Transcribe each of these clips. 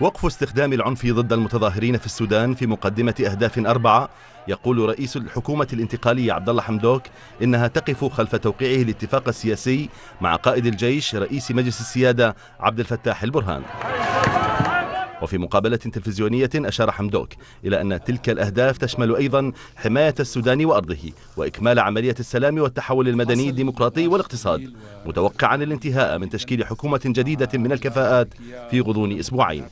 وقف استخدام العنف ضد المتظاهرين في السودان في مقدمة أهداف أربعة يقول رئيس الحكومة الانتقالية عبد الله حمدوك إنها تقف خلف توقيعه الاتفاق السياسي مع قائد الجيش رئيس مجلس السيادة عبد الفتاح البرهان وفي مقابلة تلفزيونية أشار حمدوك إلى أن تلك الأهداف تشمل أيضا حماية السودان وأرضه وإكمال عملية السلام والتحول المدني الديمقراطي والاقتصاد متوقعا الانتهاء من تشكيل حكومة جديدة من الكفاءات في غضون أسبوعين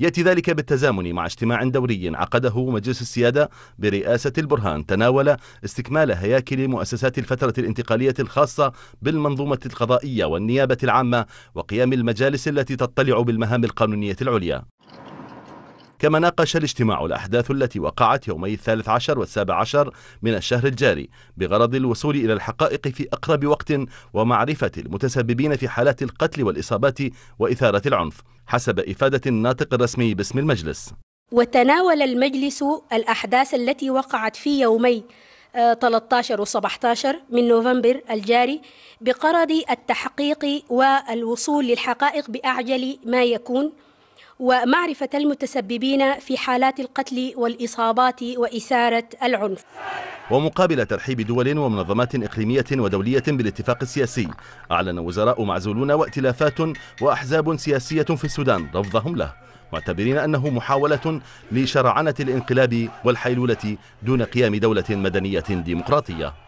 يأتي ذلك بالتزامن مع اجتماع دوري عقده مجلس السيادة برئاسة البرهان تناول استكمال هياكل مؤسسات الفترة الانتقالية الخاصة بالمنظومة القضائية والنيابة العامة وقيام المجالس التي تطلع بالمهام القانونية العليا كما ناقش الاجتماع الأحداث التي وقعت يومي الثالث عشر والسابع عشر من الشهر الجاري بغرض الوصول إلى الحقائق في أقرب وقت ومعرفة المتسببين في حالات القتل والإصابات وإثارة العنف حسب إفادة الناطق الرسمي باسم المجلس وتناول المجلس الأحداث التي وقعت في يومي 13 و 17 من نوفمبر الجاري بقرض التحقيق والوصول للحقائق بأعجل ما يكون ومعرفة المتسببين في حالات القتل والإصابات وإثارة العنف ومقابل ترحيب دول ومنظمات إقليمية ودولية بالاتفاق السياسي أعلن وزراء معزولون وائتلافات وأحزاب سياسية في السودان رفضهم له معتبرين أنه محاولة لشرعنة الانقلاب والحيلولة دون قيام دولة مدنية ديمقراطية